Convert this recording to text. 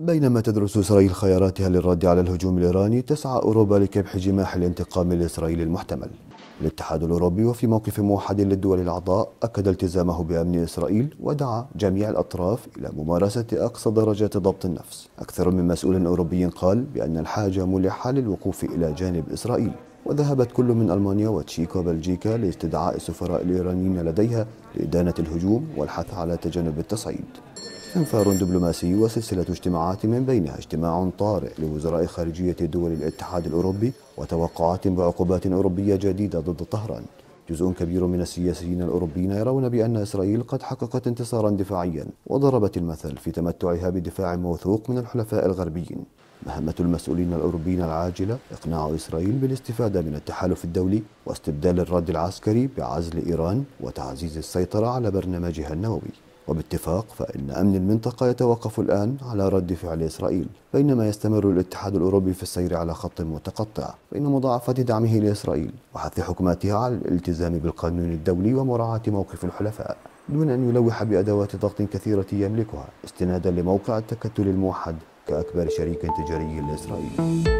بينما تدرس إسرائيل خياراتها للرد على الهجوم الإيراني تسعى أوروبا لكبح جماح الانتقام الإسرائيلي المحتمل الاتحاد الأوروبي وفي موقف موحد للدول الأعضاء أكد التزامه بأمن إسرائيل ودعا جميع الأطراف إلى ممارسة أقصى درجات ضبط النفس أكثر من مسؤول أوروبي قال بأن الحاجة ملحة للوقوف إلى جانب إسرائيل وذهبت كل من ألمانيا وتشيكا وبلجيكا لاستدعاء السفراء الإيرانيين لديها لإدانة الهجوم والحث على تجنب التصعيد إنفار دبلوماسي وسلسلة اجتماعات من بينها اجتماع طارئ لوزراء خارجية دول الاتحاد الأوروبي وتوقعات بعقوبات أوروبية جديدة ضد طهران جزء كبير من السياسيين الأوروبيين يرون بأن إسرائيل قد حققت انتصارا دفاعيا وضربت المثل في تمتعها بدفاع موثوق من الحلفاء الغربيين مهمة المسؤولين الأوروبيين العاجلة إقناع إسرائيل بالاستفادة من التحالف الدولي واستبدال الرد العسكري بعزل إيران وتعزيز السيطرة على برنامجها النووي وباتفاق فإن أمن المنطقة يتوقف الآن على رد فعل إسرائيل بينما يستمر الاتحاد الأوروبي في السير على خط متقطع بين مضاعفة دعمه لإسرائيل وحث حكوماتها على الالتزام بالقانون الدولي ومراعاة موقف الحلفاء دون أن يلوح بأدوات ضغط كثيرة يملكها استنادا لموقع التكتل الموحد كأكبر شريك تجاري لإسرائيل